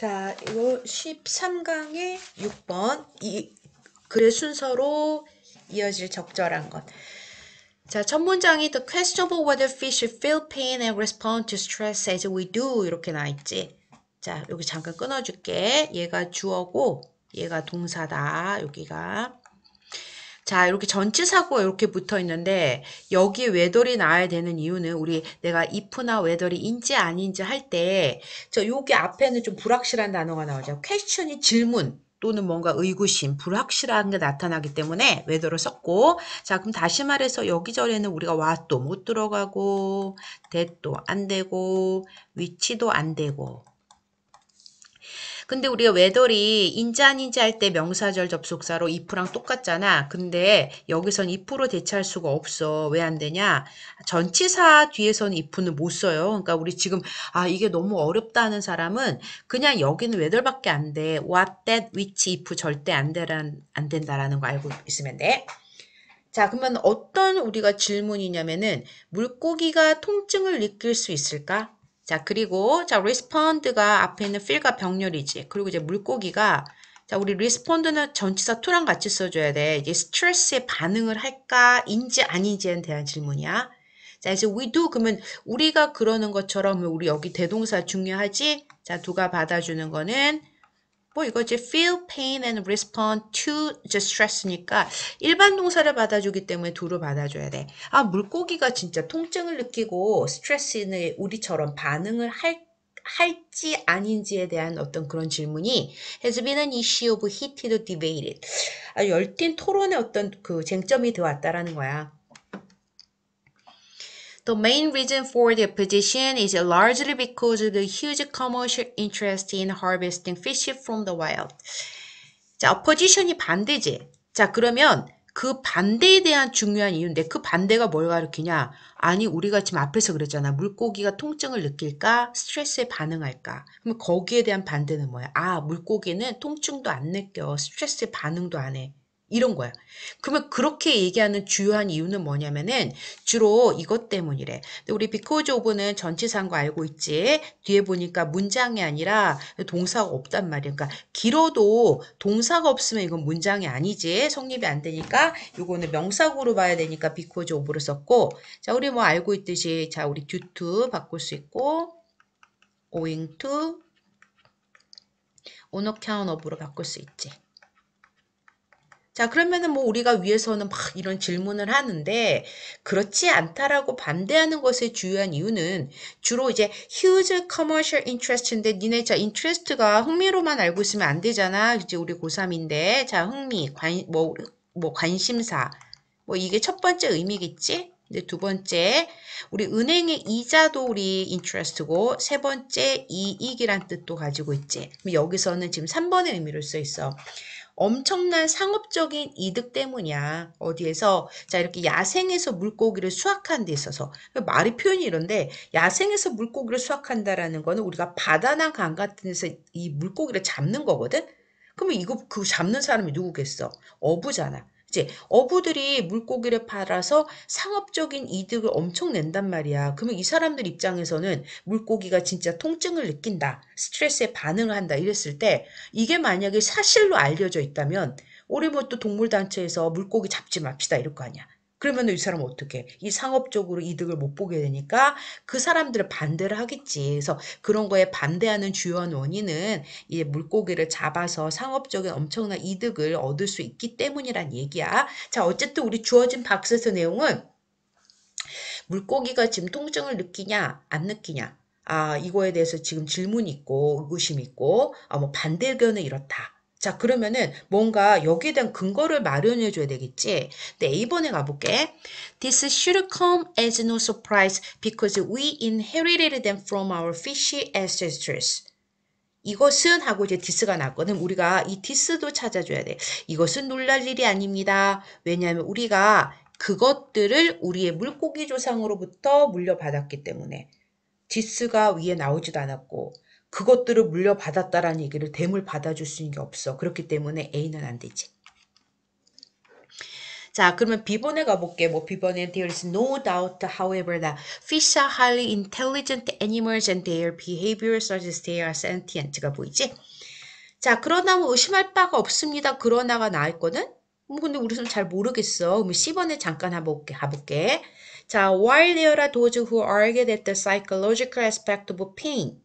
자, 이거 13강의 6번 이 글의 순서로 이어질 적절한 것. 자, 첫 문장이 The questionable whether fish feel pain and respond to stress as we do 이렇게 나 있지. 자, 여기 잠깐 끊어줄게. 얘가 주어고 얘가 동사다. 여기가 자, 이렇게 전치 사고가 이렇게 붙어 있는데 여기 외돌이 나와야 되는 이유는 우리 내가 if나 외돌이 인지 아닌지 할 때저 여기 앞에는 좀 불확실한 단어가 나오죠. 퀘스천이 질문 또는 뭔가 의구심, 불확실한 게 나타나기 때문에 외돌을 썼고 자 그럼 다시 말해서 여기저기는 우리가 와도 못 들어가고 대도 안 되고 위치도 안 되고 근데 우리가 외돌이 인자 아닌지 할 때 명사절 접속사로 if랑 똑같잖아. 근데 여기선 if로 대체할 수가 없어. 왜 안 되냐? 전치사 뒤에선 if는 못 써요. 그러니까 우리 지금 아 이게 너무 어렵다 하는 사람은 그냥 여기는 외돌밖에 안 돼. what, that, which, if 절대 안, 되란, 안 된다라는 거 알고 있으면 돼. 자, 그러면 어떤 우리가 질문이냐면은 물고기가 통증을 느낄 수 있을까? 자, 그리고 자, respond가 앞에 있는 f i l l 과 병렬이지. 그리고 이제 물고기가 자, 우리 respond는 전치사 to랑 같이 써줘야 돼. 이제 스트레스에 반응을 할까인지 아닌지에 대한 질문이야. 자, 이제 we do 그러면 우리가 그러는 것처럼 우리 여기 대동사 중요하지? 자, 두가 받아주는 거는 뭐 이거 이제 feel pain and respond to the s t r e s s 니까 일반 동사를 받아주기 때문에 두루 받아줘야 돼. 아 물고기가 진짜 통증을 느끼고 스트레스에 우리처럼 반응을 할 할지 아닌지에 대한 어떤 그런 질문이 has been an issue of heated debate. 아, 열띤 토론의 어떤 그 쟁점이 되어왔다라는 거야. The main reason for the opposition is largely because of the huge commercial interest in harvesting fish from the wild. 자, opposition이 반대지. 자, 그러면 그 반대에 대한 중요한 이유인데 그 반대가 뭘 가리키냐? 아니 우리가 지금 앞에서 그랬잖아. 물고기가 통증을 느낄까? 스트레스에 반응할까? 그럼 거기에 대한 반대는 뭐야? 아 물고기는 통증도 안 느껴. 스트레스에 반응도 안 해. 이런 거야. 그러면 그렇게 얘기하는 주요한 이유는 뭐냐면은 주로 이것 때문이래. 근데 우리 because of는 전치사인 거 알고 있지? 뒤에 보니까 문장이 아니라 동사가 없단 말이야. 그러니까 길어도 동사가 없으면 이건 문장이 아니지. 성립이 안 되니까 이거는 명사구로 봐야 되니까 because of로 썼고 자, 우리 뭐 알고 있듯이 자, 우리 due to 바꿀 수 있고 owing to on account of로 바꿀 수 있지. 자, 그러면은 뭐 우리가 위에서는 막 이런 질문을 하는데 그렇지 않다라고 반대하는 것에 주요한 이유는 주로 이제 huge commercial interest인데 니네 자 interest가 흥미로만 알고 있으면 안 되잖아. 이제 우리 고3인데 자 흥미 관뭐뭐 뭐 관심사 뭐 이게 첫 번째 의미겠지? 근데 두 번째 우리 은행의 이자도 우리 interest고 세 번째 이익이란 뜻도 가지고 있지. 여기서는 지금 3번의 의미로 써 있어. 엄청난 상업적인 이득 때문이야. 어디에서 자 이렇게 야생에서 물고기를 수확한 데 있어서 그 말이 표현이 이런데 야생에서 물고기를 수확한다라는 거는 우리가 바다나 강 같은 데서 이 물고기를 잡는 거거든. 그러면 이거 그 잡는 사람이 누구겠어? 어부잖아. 이제 어부들이 물고기를 팔아서 상업적인 이득을 엄청 낸단 말이야. 그러면 이 사람들 입장에서는 물고기가 진짜 통증을 느낀다. 스트레스에 반응을 한다. 이랬을 때 이게 만약에 사실로 알려져 있다면 우리 뭐또 동물단체에서 물고기 잡지 맙시다. 이럴 거 아니야. 그러면 이 사람 은 어떻게 이 상업적으로 이득을 못 보게 되니까 그 사람들을 반대를 하겠지. 그래서 그런 거에 반대하는 주요한 원인은 이 물고기를 잡아서 상업적인 엄청난 이득을 얻을 수 있기 때문이란 얘기야. 자, 어쨌든 우리 주어진 박스에서 내용은 물고기가 지금 통증을 느끼냐 안 느끼냐 아 이거에 대해서 지금 질문이 있고 의구심 있고 아, 뭐 반대 의견은 이렇다 자, 그러면은 뭔가 여기에 대한 근거를 마련해 줘야 되겠지. 네, 2번에 가볼게. This should come as no surprise because we inherited them from our fishy ancestors. 이것은 하고 이제 디스가 났거든. 우리가 이 디스도 찾아줘야 돼. 이것은 놀랄 일이 아닙니다. 왜냐하면 우리가 그것들을 우리의 물고기 조상으로부터 물려받았기 때문에 디스가 위에 나오지도 않았고 그것들을 물려받았다라는 얘기를 대물 받아줄 수 있는 게 없어. 그렇기 때문에 A는 안 되지. 자, 그러면 B번에 가볼게. 뭐 B번에 there is no doubt, however, that fish are highly intelligent animals and their behavior suggests they are sentient가 보이지? 자, 그러나 뭐 의심할 바가 없습니다. 그러나가 나왔거든? 뭐 근데 우리는 잘 모르겠어. 그럼 C번에 잠깐 가볼게. 가볼게. 자, while there are those who argue that the psychological aspect of pain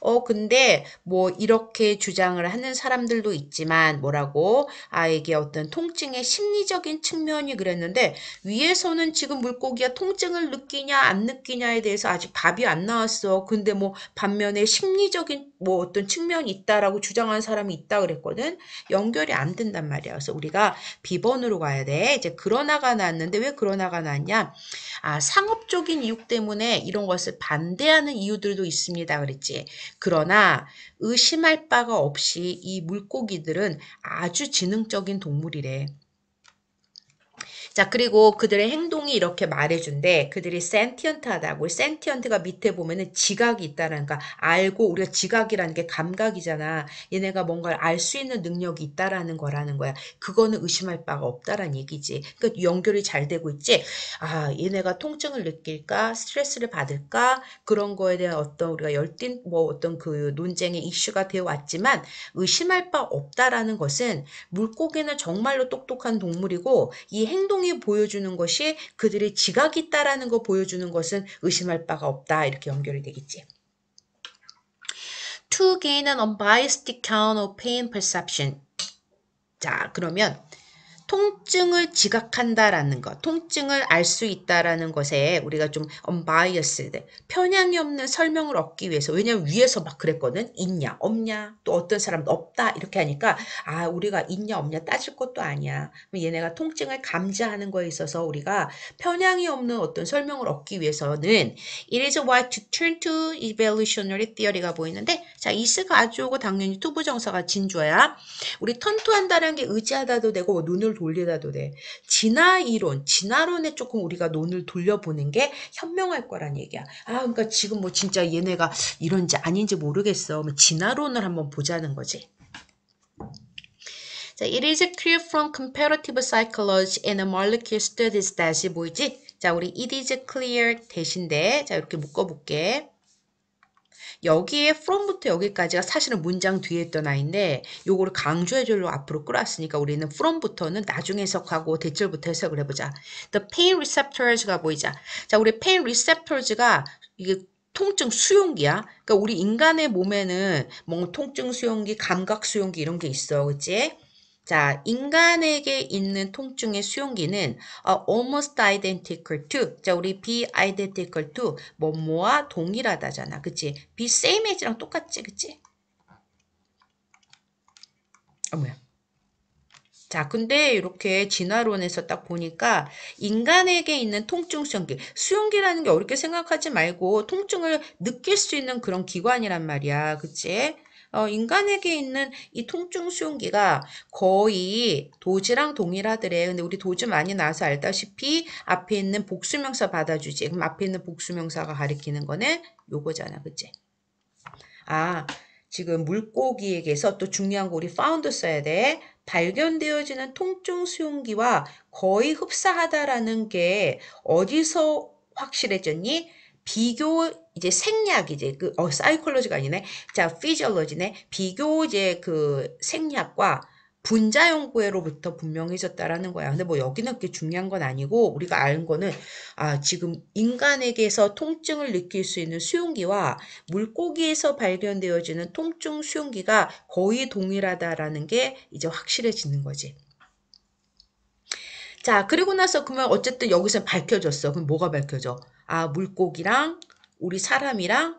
어, 근데 뭐 이렇게 주장을 하는 사람들도 있지만 뭐라고 아에게 어떤 통증의 심리적인 측면이 그랬는데 위에서는 지금 물고기가 통증을 느끼냐 안 느끼냐에 대해서 아직 답이 안 나왔어. 근데 뭐 반면에 심리적인 뭐 어떤 측면이 있다라고 주장한 사람이 있다 그랬거든. 연결이 안 된단 말이야. 그래서 우리가 비번으로 가야 돼. 이제 그러나가 났는데왜 그러나가 났냐 아, 상업적인 이유 때문에 이런 것을 반대하는 이유들도 있습니다. 그랬지. 그러나 의심할 바가 없이 이 물고기들은 아주 지능적인 동물이래. 자, 그리고 그들의 행동이 이렇게 말해준대 그들이 센티언트하다고 센티언트가 밑에 보면은 지각이 있다라는 거 알고 우리가 지각이라는 게 감각이잖아. 얘네가 뭔가를 알 수 있는 능력이 있다라는 거라는 거야. 그거는 의심할 바가 없다라는 얘기지. 그러니까 연결이 잘 되고 있지. 아, 얘네가 통증을 느낄까, 스트레스를 받을까 그런 거에 대한 어떤 우리가 열띤 뭐 어떤 그 논쟁의 이슈가 되어 왔지만 의심할 바 없다라는 것은 물고기는 정말로 똑똑한 동물이고 이 행동 행동이 보여주는 것이 그들의 지각이 있다라는 거 보여주는 것은 의심할 바가 없다 이렇게 연결이 되겠지. To gain an unbiased account of pain perception. 자, 그러면 통증을 지각한다라는 것, 통증을 알 수 있다라는 것에 우리가 좀 unbiased, 편향이 없는 설명을 얻기 위해서, 왜냐면 위에서 막 그랬거든. 있냐, 없냐, 또 어떤 사람은 없다, 이렇게 하니까, 아, 우리가 있냐, 없냐 따질 것도 아니야. 얘네가 통증을 감지하는 거에 있어서 우리가 편향이 없는 어떤 설명을 얻기 위해서는 it is why to turn to evolutionary theory가 보이는데, 자, 이스가 아주 오고 당연히 투부정서가 진주야. 어 우리 턴투한다는 게 의지하다도 되고, 눈을 돌려다도 돼. 진화 이론, 진화론에 조금 우리가 논을 돌려보는 게 현명할 거란 얘기야. 아, 그러니까 지금 뭐 진짜 얘네가 이런지 아닌지 모르겠어. 진화론을 한번 보자는 거지. 자, it is clear from comparative psychology and molecular studies t h a 이지 자, 우리 it is clear 대신데 자 이렇게 묶어볼게. 여기에 from부터 여기까지가 사실은 문장 뒤에 있던 아인데 요거를 강조해 줄로 앞으로 끌어왔으니까 우리는 from부터는 나중에 해석하고 대절부터 해석을 해보자. The pain receptors가 보이자. 자, 우리 pain receptors가 이게 통증 수용기야. 그러니까 우리 인간의 몸에는 뭐 통증 수용기, 감각 수용기 이런 게 있어. 그치? 자, 인간에게 있는 통증의 수용기는 uh, almost identical to. 자, 우리 be identical to 뭐뭐와 동일하다잖아. 그치? be same as랑 똑같지, 그치? 어, 뭐야. 자, 근데 이렇게 진화론에서 딱 보니까 인간에게 있는 통증 수용기, 수용기라는 게 어렵게 생각하지 말고 통증을 느낄 수 있는 그런 기관이란 말이야. 그치? 어, 인간에게 있는 이 통증 수용기가 거의 도지랑 동일하더래. 요 근데 우리 도지 많이 나와서 알다시피 앞에 있는 복수명사 받아주지. 그럼 앞에 있는 복수명사가 가리키는 거는 요거잖아. 그치? 아, 지금 물고기에게서 또 중요한 거 우리 파운드 써야 돼. 발견되어지는 통증 수용기와 거의 흡사하다라는 게 어디서 확실해졌니? 비교 이제 생략 이제 그어 사이콜로지가 아니네. 자, 피지얼로지네. 비교 이제 그 생략과 분자 연구회로부터 분명해졌다라는 거야. 근데 뭐 여기는 그게 중요한 건 아니고 우리가 아는 거는 아 지금 인간에게서 통증을 느낄 수 있는 수용기와 물고기에서 발견되어지는 통증 수용기가 거의 동일하다라는 게 이제 확실해지는 거지. 자 그리고 나서 그러면 어쨌든 여기서 밝혀졌어. 그럼 뭐가 밝혀져? 아 물고기랑 우리 사람이랑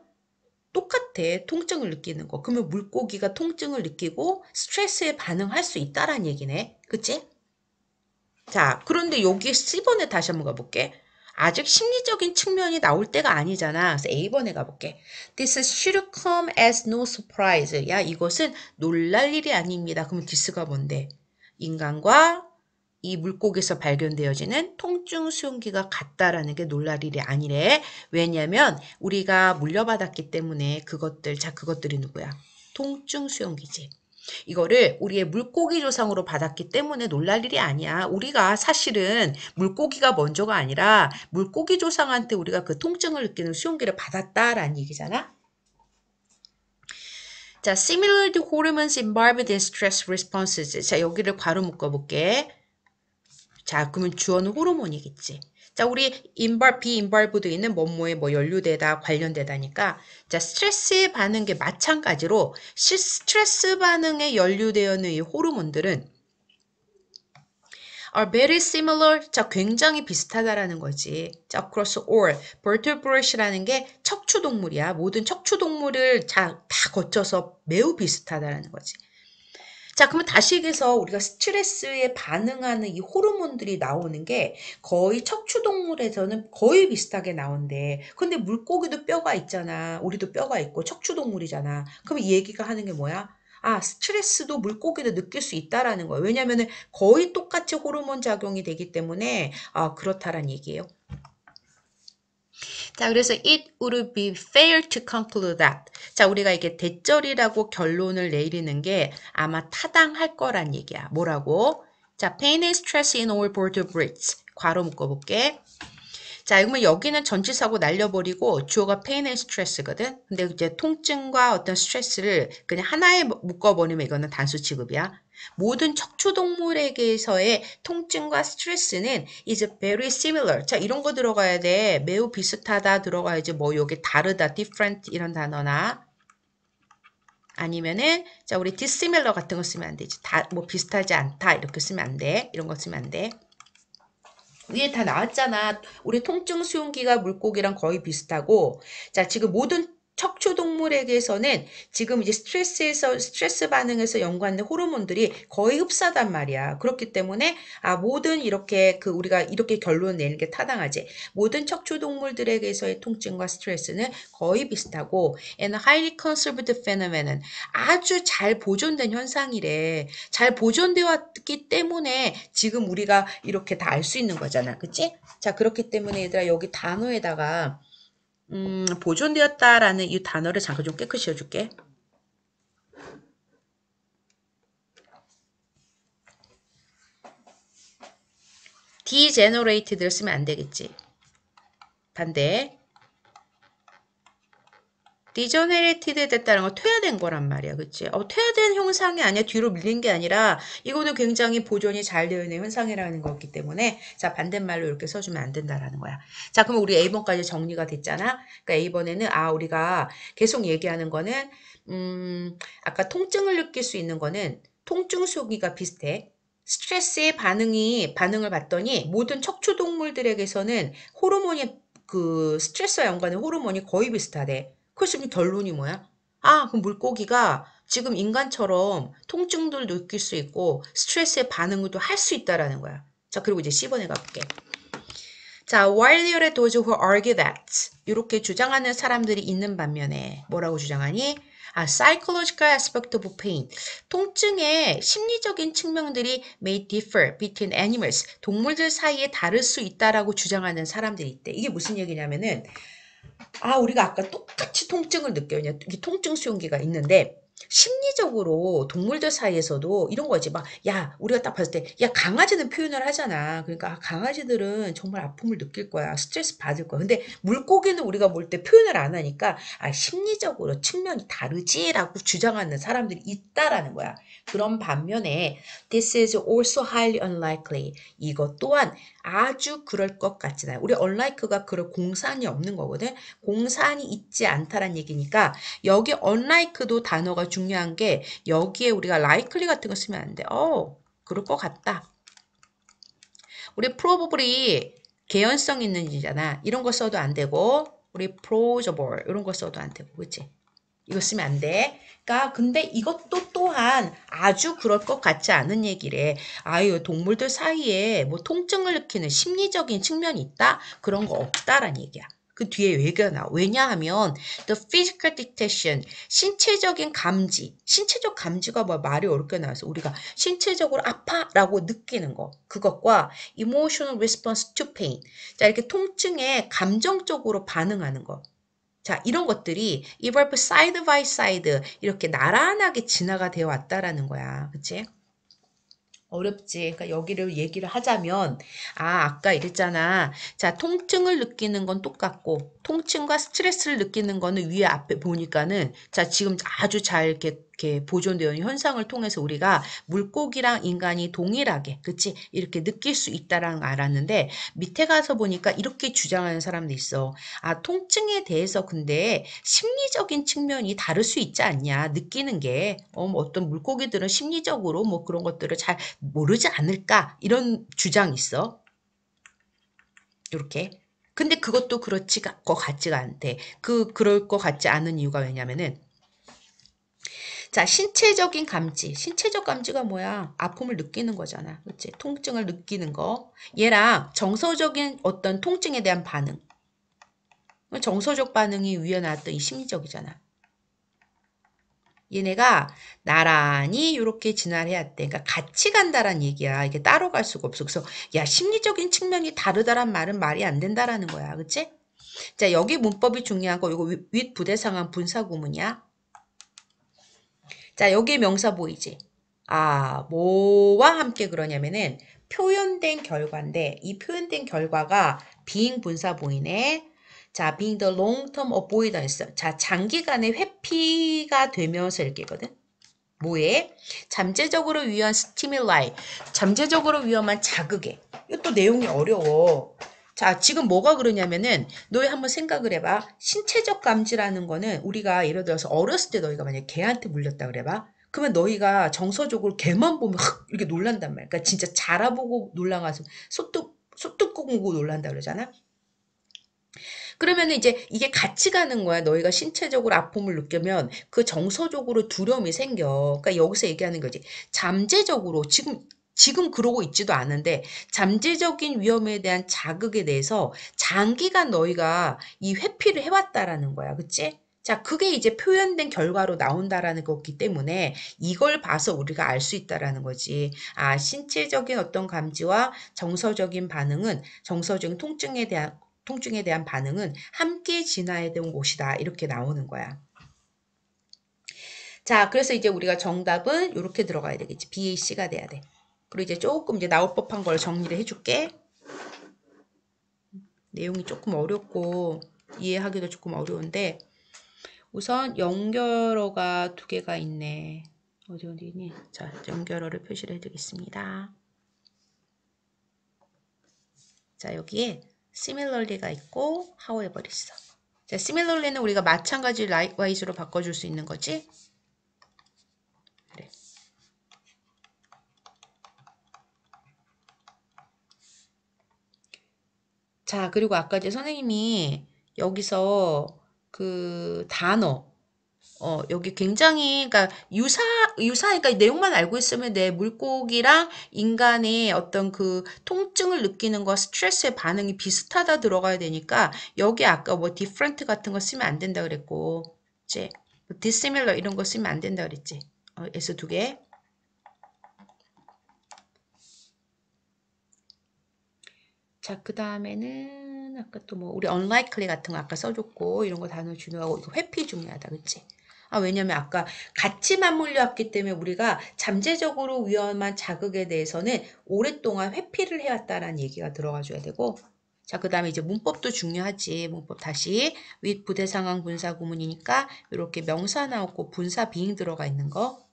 똑같아. 통증을 느끼는 거. 그러면 물고기가 통증을 느끼고 스트레스에 반응할 수 있다란 얘기네. 그치? 자, 그런데 여기 C번에 다시 한번 가볼게. 아직 심리적인 측면이 나올 때가 아니잖아. 그래서 A번에 가볼게. This should come as no surprise. 야, 이것은 놀랄 일이 아닙니다. 그러면 디스가 뭔데? 인간과 이 물고기에서 발견되어지는 통증 수용기가 같다라는 게 놀랄 일이 아니래. 왜냐면 우리가 물려받았기 때문에 그것들, 자, 그것들이 누구야? 통증 수용기지. 이거를 우리의 물고기 조상으로 받았기 때문에 놀랄 일이 아니야. 우리가 사실은 물고기가 먼저가 아니라 물고기 조상한테 우리가 그 통증을 느끼는 수용기를 받았다라는 얘기잖아. 자, similar to hormones involved in stress responses. 자, 여기를 괄호 묶어볼게. 자, 그러면 주어는 호르몬이겠지. 자, 우리 인벌, 비인벌브도 있는 뭐뭐에 뭐연류되다 관련되다니까. 자, 스트레스 반응에 마찬가지로 시, 스트레스 반응에 연루되어 있는 이 호르몬들은 are very similar. 자, 굉장히 비슷하다라는 거지. 자, across all. vertebrate라는 게 척추 동물이야. 모든 척추 동물을 자, 다 거쳐서 매우 비슷하다라는 거지. 자, 그러면 다시 얘기해서 우리가 스트레스에 반응하는 이 호르몬들이 나오는 게 거의 척추동물에서는 거의 비슷하게 나온대. 근데 물고기도 뼈가 있잖아. 우리도 뼈가 있고 척추동물이잖아. 그럼 이 얘기가 하는 게 뭐야? 아, 스트레스도 물고기도 느낄 수 있다라는 거예요. 왜냐면은 거의 똑같이 호르몬 작용이 되기 때문에 아, 그렇다란 얘기예요. 자, 그래서 it would be fair to conclude that. 자, 우리가 이게 대절이라고 결론을 내리는 게 아마 타당할 거란 얘기야. 뭐라고? 자, pain and stress in all border bridges. 괄호 묶어볼게. 자, 그러면 여기는 전치사고 날려버리고 주어가 pain and stress거든. 근데 이제 통증과 어떤 스트레스를 그냥 하나에 묶어버리면 이거는 단수 취급이야. 모든 척추동물에게서의 통증과 스트레스는 is very similar. 자, 이런 거 들어가야 돼. 매우 비슷하다 들어가야지. 뭐 요게 다르다, different 이런 단어나 아니면은 자, 우리 dissimilar 같은 거 쓰면 안 되지. 다 뭐 비슷하지 않다 이렇게 쓰면 안 돼. 이런 거 쓰면 안 돼. 위에 다 나왔잖아. 우리 통증 수용기가 물고기랑 거의 비슷하고 자, 지금 모든 척추동물에게서는 지금 이제 스트레스에서 스트레스 반응에서 연관된 호르몬들이 거의 흡사단 말이야. 그렇기 때문에 아 모든 이렇게 그 우리가 이렇게 결론 을 내는 게 타당하지. 모든 척추동물들에게서의 통증과 스트레스는 거의 비슷하고 and highly conserved phenomenon 아주 잘 보존된 현상이래. 잘보존되었기 때문에 지금 우리가 이렇게 다 알 수 있는 거잖아. 그치? 자 그렇기 때문에 얘들아 여기 단어에다가 음, 보존되었다라는 이 단어를 잠깐 좀 깨끗이 해줄게. degenerated를 쓰면 안 되겠지. 반대. 디저네레티드 됐다는 건 퇴화된 거란 말이야. 그치? 어, 퇴화된 형상이 아니야. 뒤로 밀린 게 아니라 이거는 굉장히 보존이 잘 되어 있는 현상이라는 거기 때문에 자 반대말로 이렇게 써주면 안 된다라는 거야. 자 그럼 우리 A번까지 정리가 됐잖아. 그러니까 A번에는 아 우리가 계속 얘기하는 거는 음 아까 통증을 느낄 수 있는 거는 통증 소기가 비슷해. 스트레스의 반응이 반응을 봤더니 모든 척추 동물들에게서는 호르몬이 그 스트레스와 연관된 호르몬이 거의 비슷하대. 그래서 이 결론이 뭐야? 아, 그 물고기가 지금 인간처럼 통증도 느낄 수 있고 스트레스에 반응도 할 수 있다라는 거야. 자, 그리고 이제 10번에 가볼게. 자, wildly those who argue that 이렇게 주장하는 사람들이 있는 반면에 뭐라고 주장하니? 아, psychological aspect of pain. 통증의 심리적인 측면들이 may differ between animals. 동물들 사이에 다를 수 있다라고 주장하는 사람들이 있대. 이게 무슨 얘기냐면은 아, 우리가 아까 똑같이 통증을 느껴요. 통증 수용기가 있는데 심리적으로 동물들 사이에서도 이런 거지. 막, 야, 우리가 딱 봤을 때, 야, 강아지는 표현을 하잖아. 그러니까, 아, 강아지들은 정말 아픔을 느낄 거야. 스트레스 받을 거야. 근데 물고기는 우리가 볼 때 표현을 안 하니까, 아, 심리적으로 측면이 다르지라고 주장하는 사람들이 있다라는 거야. 그런 반면에, this is also highly unlikely. 이것 또한 아주 그럴 것 같진 않아요. 우리 unlike가 그럴 공산이 없는 거거든. 공산이 있지 않다는 얘기니까, 여기 unlike도 단어가 중요한 게 여기에 우리가 라이클리 같은 거 쓰면 안 돼. 어, 그럴 것 같다. 우리 probably 개연성 있는 지잖아 이런 거 써도 안 되고 우리 plausible 이런 거 써도 안 되고 그치? 이거 쓰면 안 돼. 그러니까 근데 이것도 또한 아주 그럴 것 같지 않은 얘기래. 아유 동물들 사이에 뭐 통증을 느끼는 심리적인 측면이 있다? 그런 거 없다라는 얘기야. 그 뒤에 왜가 나 왜냐하면 the physical dictation, 신체적인 감지, 신체적 감지가 뭐 말이 어렵게 나와서 우리가 신체적으로 아파라고 느끼는 거 그것과 emotional response to pain, 자 이렇게 통증에 감정적으로 반응하는 거 자, 이런 것들이 이벌프 사이드 바이 사이드 이렇게 나란하게 진화가 되어 왔다라는 거야. 그치? 어렵지. 그러니까 여기를 얘기를 하자면, 아, 아까 이랬잖아. 자, 통증을 느끼는 건 똑같고, 통증과 스트레스를 느끼는 거는 위에 앞에 보니까는 자 지금 아주 잘 이렇게, 이렇게 보존되어 있는 현상을 통해서 우리가 물고기랑 인간이 동일하게 그치 이렇게 느낄 수 있다라는 걸 알았는데 밑에 가서 보니까 이렇게 주장하는 사람도 있어 아 통증에 대해서 근데 심리적인 측면이 다를 수 있지 않냐 느끼는 게 어, 뭐 어떤 물고기들은 심리적으로 뭐 그런 것들을 잘 모르지 않을까 이런 주장 있어 이렇게 근데 그것도 그렇지 것 같지가 않대. 그 그럴 것 같지 않은 이유가 왜냐면은 자 신체적인 감지, 신체적 감지가 뭐야? 아픔을 느끼는 거잖아, 그렇지? 통증을 느끼는 거. 얘랑 정서적인 어떤 통증에 대한 반응. 정서적 반응이 위에 나왔던 이 심리적이잖아. 얘네가 나란히 이렇게 진화해야 돼. 그러니까 같이 간다란 얘기야. 이게 따로 갈 수가 없어. 그래서 야 심리적인 측면이 다르다란 말은 말이 안 된다라는 거야. 그치? 자 여기 문법이 중요한 거 이거 윗 부대상한 분사구문이야. 자 여기 명사 보이지? 뭐 아 뭐와 함께 그러냐면은 표현된 결과인데 이 표현된 결과가 비행 분사 보이네. 자, being the long term avoidance. 자, 장기간의 회피가 되면서 이렇게거든. 뭐에? 잠재적으로 위한 스티뮬라이. 잠재적으로 위험한 자극에. 이것도 내용이 어려워. 자, 지금 뭐가 그러냐면은 너희 한번 생각을 해봐. 신체적 감지라는 거는 우리가 예를 들어서 어렸을 때 너희가 만약에 개한테 물렸다 그래봐. 그러면 너희가 정서적으로 개만 보면 흑 이렇게 놀란단 말이야. 그러니까 진짜 자라보고 놀라가서 소뚝 소뚝 고 놀란다 그러잖아. 그러면 이제 이게 같이 가는 거야. 너희가 신체적으로 아픔을 느끼면 그 정서적으로 두려움이 생겨. 그러니까 여기서 얘기하는 거지. 잠재적으로 지금 지금 그러고 있지도 않은데 잠재적인 위험에 대한 자극에 대해서 장기간 너희가 이 회피를 해왔다라는 거야. 그치? 자, 그게 이제 표현된 결과로 나온다라는 거기 때문에 이걸 봐서 우리가 알 수 있다라는 거지. 아, 신체적인 어떤 감지와 정서적인 반응은 정서적인 통증에 대한 통증에 대한 반응은 함께 진화해온 곳이다 이렇게 나오는 거야. 자, 그래서 이제 우리가 정답은 이렇게 들어가야 되겠지. BAC가 돼야 돼. 그리고 이제 조금 이제 나올 법한 걸 정리를 해줄게. 내용이 조금 어렵고 이해하기도 조금 어려운데 우선 연결어가 두 개가 있네. 어디 어디니? 자, 연결어를 표시를 해드리겠습니다. 자, 여기에 similarly가 있고 however 있어. 자, similarly는 우리가 마찬가지 likewise로 바꿔줄 수 있는 거지? 그래. 자, 그리고 아까 이제 선생님이 여기서 그 단어 어, 여기 굉장히, 그니까 유사, 유사, 그니까 내용만 알고 있으면 내 물고기랑 인간의 어떤 그 통증을 느끼는 거, 스트레스의 반응이 비슷하다 들어가야 되니까, 여기 아까 뭐 different 같은 거 쓰면 안 된다 그랬고, 이제 뭐 dissimilar 이런 거 쓰면 안 된다 그랬지. 어, S 두 개. 자, 그 다음에는, 아까 또 뭐, 우리 unlikely 같은 거 아까 써줬고, 이런 거 단어 중요하고, 회피 중요하다, 그치? 아, 왜냐면 아까 같이 맞물려 왔기 때문에 우리가 잠재적으로 위험한 자극에 대해서는 오랫동안 회피를 해왔다라는 얘기가 들어가줘야 되고, 자, 그 다음에 이제 문법도 중요하지. 문법 다시 윗 부대상황 분사 구문이니까 이렇게 명사 나오고 분사 비행 들어가 있는 거.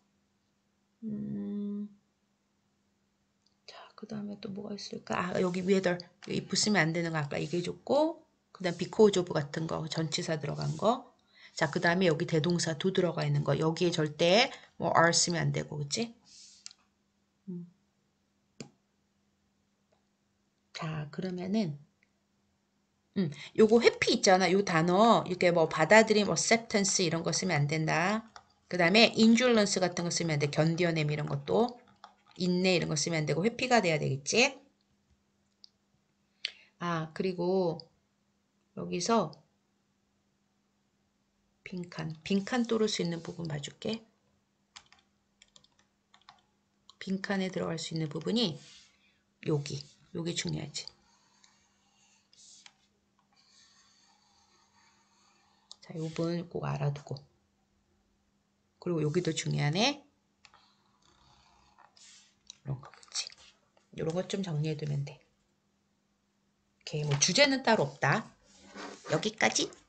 음, 자, 그 다음에 또 뭐가 있을까? 아, 여기 whether. 이 붙으면 안 되는 거 아까 얘기해줬고. 그 다음 비코오조브 같은 거, 전치사 들어간 거. 자, 그 다음에 여기 대동사 do 들어가 있는 거. 여기에 절대 뭐 are 쓰면 안 되고, 그치? 음. 자, 그러면은 음, 요거 회피 있잖아. 요 단어 이렇게 뭐 받아들임, acceptance 이런 거 쓰면 안 된다. 그 다음에 endurance 같은 거 쓰면 안 돼. 견뎌냄 이런 것도 인내 이런 거 쓰면 안 되고 회피가 돼야 되겠지. 아 그리고 여기서 빈칸. 빈칸 뚫을 수 있는 부분 봐줄게. 빈칸에 들어갈 수 있는 부분이 여기. 여기 중요하지. 자, 이 부분 꼭 알아두고. 그리고 여기도 중요하네. 이런 거, 그치? 이런 것 좀 정리해두면 돼. 오케이, 뭐 주제는 따로 없다. 여기까지.